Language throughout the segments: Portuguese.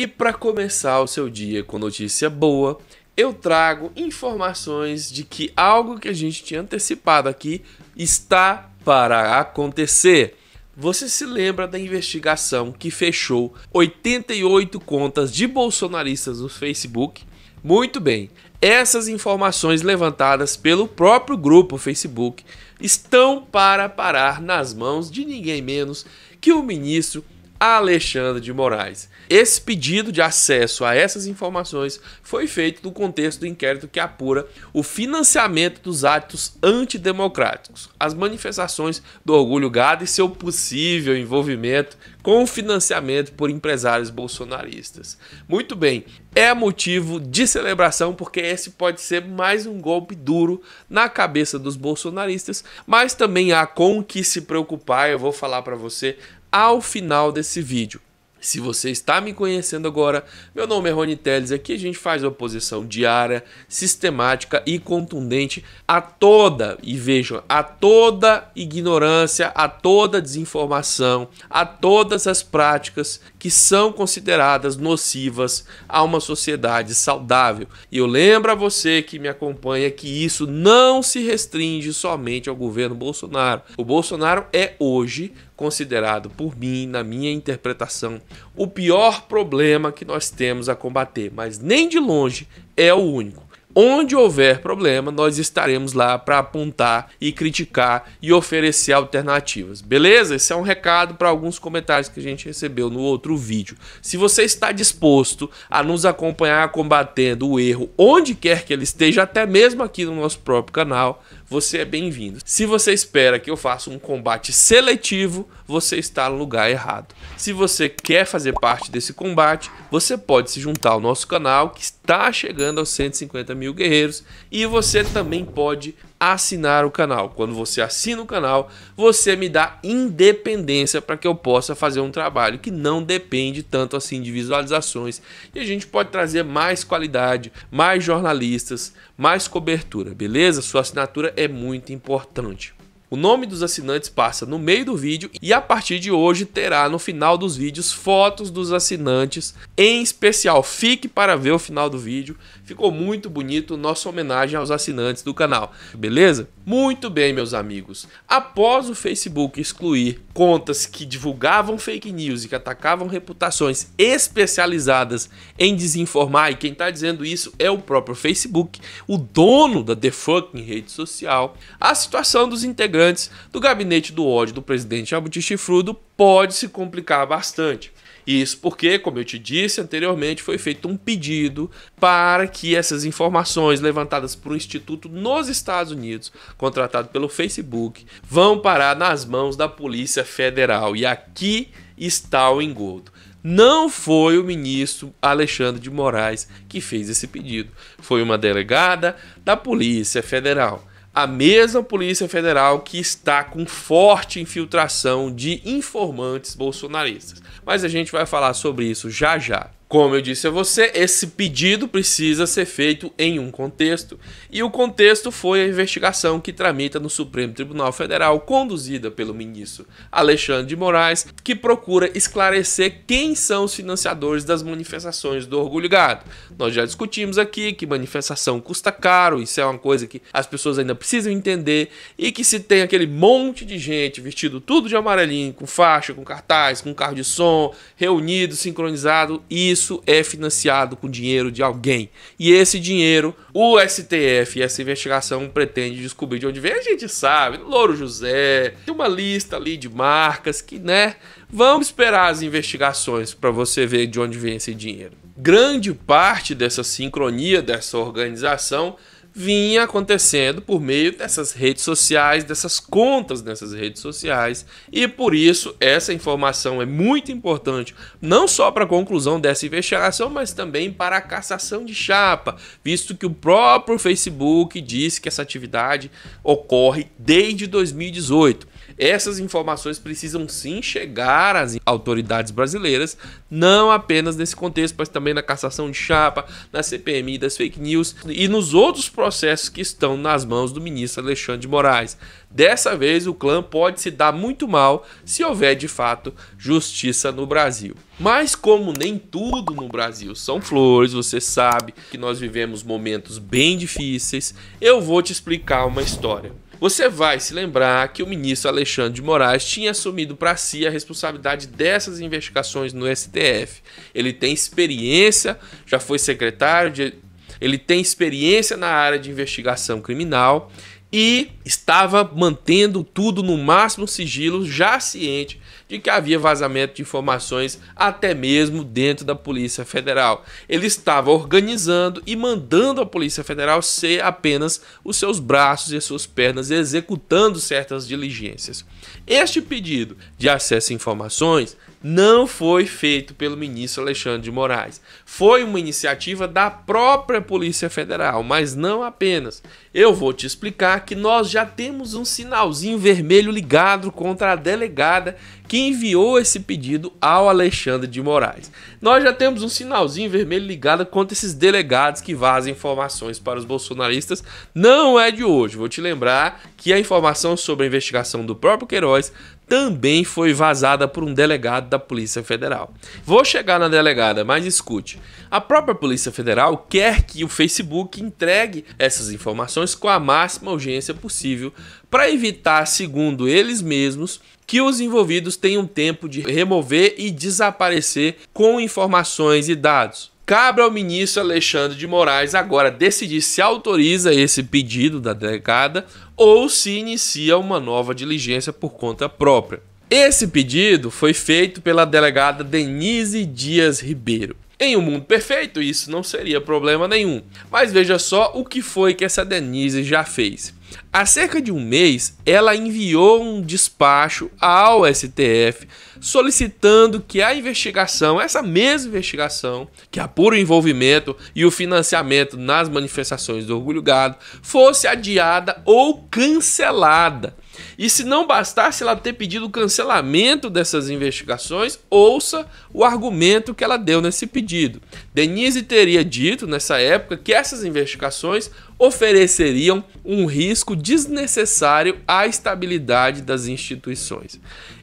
E para começar o seu dia com notícia boa, eu trago informações de que algo que a gente tinha antecipado aqui está para acontecer. Você se lembra da investigação que fechou 88 contas de bolsonaristas no Facebook? Muito bem, essas informações levantadas pelo próprio grupo Facebook estão para parar nas mãos de ninguém menos que o ministro Alexandre de Moraes. Esse pedido de acesso a essas informações foi feito no contexto do inquérito que apura o financiamento dos atos antidemocráticos, as manifestações do orgulho gado e seu possível envolvimento com financiamento por empresários bolsonaristas. Muito bem, é motivo de celebração porque esse pode ser mais um golpe duro na cabeça dos bolsonaristas, mas também há com o que se preocupar, eu vou falar para você ao final desse vídeo. Se você está me conhecendo agora, meu nome é Rony Teles, aqui a gente faz uma posição diária, sistemática e contundente a toda, e vejam, a toda ignorância, a toda desinformação, a todas as práticas que são consideradas nocivas a uma sociedade saudável. E eu lembro a você que me acompanha que isso não se restringe somente ao governo Bolsonaro. O Bolsonaro é hoje considerado por mim, na minha interpretação, o pior problema que nós temos a combater, mas nem de longe é o único. Onde houver problema, nós estaremos lá para apontar e criticar e oferecer alternativas. Beleza? Esse é um recado para alguns comentários que a gente recebeu no outro vídeo. Se você está disposto a nos acompanhar combatendo o erro onde quer que ele esteja, até mesmo aqui no nosso próprio canal, você é bem-vindo. Se você espera que eu faça um combate seletivo, você está no lugar errado. Se você quer fazer parte desse combate, você pode se juntar ao nosso canal que está chegando aos 150 mil guerreiros e você também pode assinar o canal. Quando você assina o canal, você me dá independência para que eu possa fazer um trabalho que não depende tanto assim de visualizações e a gente pode trazer mais qualidade, mais jornalistas, mais cobertura, beleza? Sua assinatura é muito importante. O nome dos assinantes passa no meio do vídeo e a partir de hoje terá no final dos vídeos fotos dos assinantes, em especial. Fique para ver o final do vídeo. Ficou muito bonito nossa homenagem aos assinantes do canal, beleza? Muito bem, meus amigos. Após o Facebook excluir contas que divulgavam fake news e que atacavam reputações especializadas em desinformar, e quem está dizendo isso é o próprio Facebook, o dono da The Fucking Rede Social, a situação dos integrantes integrantes do gabinete do ódio do presidente Jabuti Chifrudo pode se complicar bastante. Isso porque, como eu te disse anteriormente, foi feito um pedido para que essas informações levantadas por um instituto nos Estados Unidos, contratado pelo Facebook, vão parar nas mãos da Polícia Federal. E aqui está o engodo. Não foi o ministro Alexandre de Moraes que fez esse pedido, foi uma delegada da Polícia Federal a mesma Polícia Federal que está com forte infiltração de informantes bolsonaristas. Mas a gente vai falar sobre isso já já. Como eu disse a você, esse pedido precisa ser feito em um contexto. E o contexto foi a investigação que tramita no Supremo Tribunal Federal, conduzida pelo ministro Alexandre de Moraes, que procura esclarecer quem são os financiadores das manifestações do Orgulho Gado. Nós já discutimos aqui que manifestação custa caro, isso é uma coisa que as pessoas ainda precisam entender, e que se tem aquele monte de gente vestido tudo de amarelinho, com faixa, com cartaz, com carro de som, reunido, sincronizado, isso isso é financiado com dinheiro de alguém. E esse dinheiro, o STF, essa investigação pretende descobrir de onde vem. A gente sabe, Louro José, tem uma lista ali de marcas que, né? Vamos esperar as investigações para você ver de onde vem esse dinheiro. Grande parte dessa sincronia, dessa organização, vinha acontecendo por meio dessas redes sociais, dessas contas nessas redes sociais, e por isso essa informação é muito importante, não só para a conclusão dessa investigação, mas também para a cassação de chapa, visto que o próprio Facebook disse que essa atividade ocorre desde 2018. Essas informações precisam sim chegar às autoridades brasileiras, não apenas nesse contexto, mas também na cassação de chapa, na CPMI das fake news e nos outros processos que estão nas mãos do ministro Alexandre de Moraes. Dessa vez, o clã pode se dar muito mal se houver de fato justiça no Brasil. Mas, como nem tudo no Brasil são flores, você sabe que nós vivemos momentos bem difíceis, eu vou te explicar uma história. Você vai se lembrar que o ministro Alexandre de Moraes tinha assumido para si a responsabilidade dessas investigações no STF. Ele tem experiência, já foi secretário, de, ele tem experiência na área de investigação criminal e estava mantendo tudo no máximo sigilo, já ciente de que havia vazamento de informações até mesmo dentro da Polícia Federal. Ele estava organizando e mandando a Polícia Federal ser apenas os seus braços e as suas pernas, executando certas diligências. Este pedido de acesso a informações não foi feito pelo ministro Alexandre de Moraes. Foi uma iniciativa da própria Polícia Federal, mas não apenas. Eu vou te explicar que nós já temos um sinalzinho vermelho ligado contra a delegada que enviou esse pedido ao Alexandre de Moraes. Nós já temos um sinalzinho vermelho ligado contra esses delegados que vazam informações para os bolsonaristas. Não é de hoje. Vou te lembrar que a informação sobre a investigação do próprio Queiroz também foi vazada por um delegado da Polícia Federal. Vou chegar na delegada, mas escute. A própria Polícia Federal quer que o Facebook entregue essas informações com a máxima urgência possível para evitar, segundo eles mesmos, que os envolvidos tenham tempo de remover e desaparecer com informações e dados. Cabe ao ministro Alexandre de Moraes agora decidir se autoriza esse pedido da delegada ou se inicia uma nova diligência por conta própria. Esse pedido foi feito pela delegada Denise Dias Ribeiro. Em um mundo perfeito, isso não seria problema nenhum. Mas veja só o que foi que essa Denise já fez. Há cerca de um mês, ela enviou um despacho ao STF solicitando que a investigação, essa mesma investigação, que apura o envolvimento e o financiamento nas manifestações do Orgulho Gado, fosse adiada ou cancelada. E se não bastasse ela ter pedido o cancelamento dessas investigações, ouça o argumento que ela deu nesse pedido. Denise teria dito nessa época que essas investigações ofereceriam um risco desnecessário à estabilidade das instituições.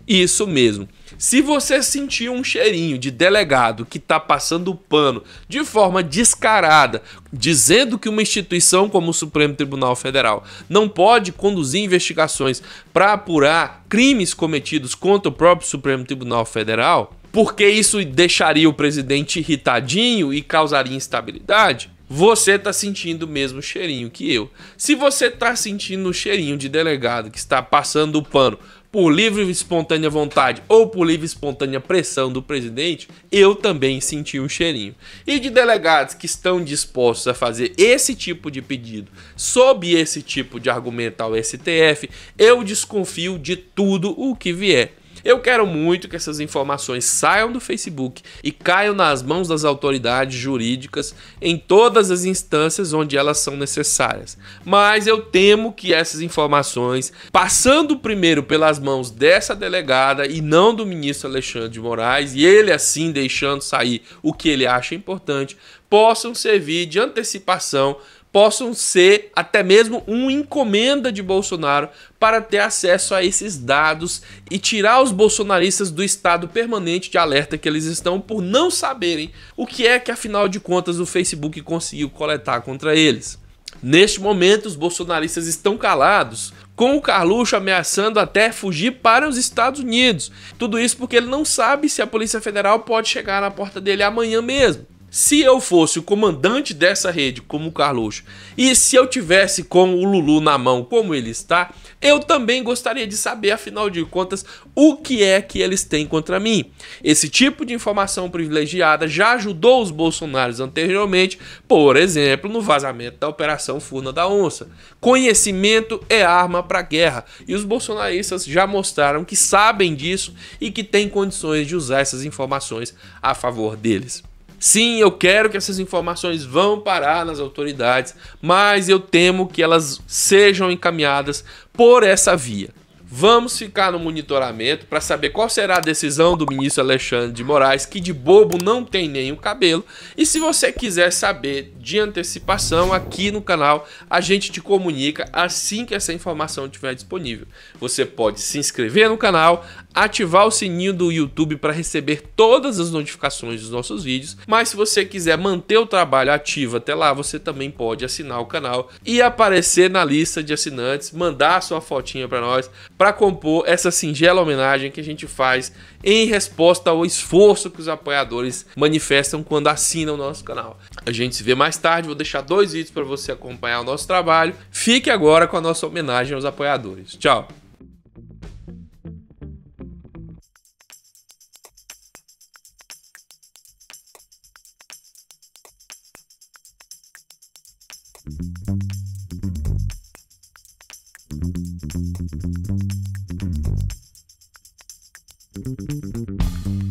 Isso mesmo. Se você sentir um cheirinho de delegado que está passando o pano de forma descarada, dizendo que uma instituição como o Supremo Tribunal Federal não pode conduzir investigações para apurar crimes cometidos contra o próprio Supremo Tribunal Federal, porque isso deixaria o presidente irritadinho e causaria instabilidade, você está sentindo o mesmo cheirinho que eu. Se você está sentindo o cheirinho de delegado que está passando o pano por livre e espontânea vontade ou por livre e espontânea pressão do presidente, eu também senti um cheirinho. E de delegados que estão dispostos a fazer esse tipo de pedido, sob esse tipo de argumento ao STF, eu desconfio de tudo o que vier. Eu quero muito que essas informações saiam do Facebook e caiam nas mãos das autoridades jurídicas em todas as instâncias onde elas são necessárias. Mas eu temo que essas informações, passando primeiro pelas mãos dessa delegada e não do ministro Alexandre de Moraes, e ele assim deixando sair o que ele acha importante, possam servir de antecipação possam ser até mesmo uma encomenda de Bolsonaro para ter acesso a esses dados e tirar os bolsonaristas do estado permanente de alerta que eles estão por não saberem o que é que afinal de contas o Facebook conseguiu coletar contra eles. Neste momento, os bolsonaristas estão calados, com o Carluxo ameaçando até fugir para os Estados Unidos. Tudo isso porque ele não sabe se a Polícia Federal pode chegar na porta dele amanhã mesmo. Se eu fosse o comandante dessa rede, como o Carluxo, e se eu tivesse com o Lulu na mão, como ele está, eu também gostaria de saber, afinal de contas, o que é que eles têm contra mim. Esse tipo de informação privilegiada já ajudou os bolsonaros anteriormente, por exemplo, no vazamento da Operação Furna da Onça. Conhecimento é arma para guerra, e os bolsonaristas já mostraram que sabem disso e que têm condições de usar essas informações a favor deles. Sim, eu quero que essas informações vão parar nas autoridades, mas eu temo que elas sejam encaminhadas por essa via. Vamos ficar no monitoramento para saber qual será a decisão do ministro Alexandre de Moraes, que de bobo não tem nenhum cabelo. E se você quiser saber de antecipação, aqui no canal a gente te comunica assim que essa informação estiver disponível. Você pode se inscrever no canal, ativar o sininho do YouTube para receber todas as notificações dos nossos vídeos. Mas se você quiser manter o trabalho ativo até lá, você também pode assinar o canal e aparecer na lista de assinantes, mandar sua fotinha para nós para compor essa singela homenagem que a gente faz em resposta ao esforço que os apoiadores manifestam quando assinam o nosso canal. A gente se vê mais tarde, vou deixar dois vídeos para você acompanhar o nosso trabalho. Fique agora com a nossa homenagem aos apoiadores. Tchau! Thank you.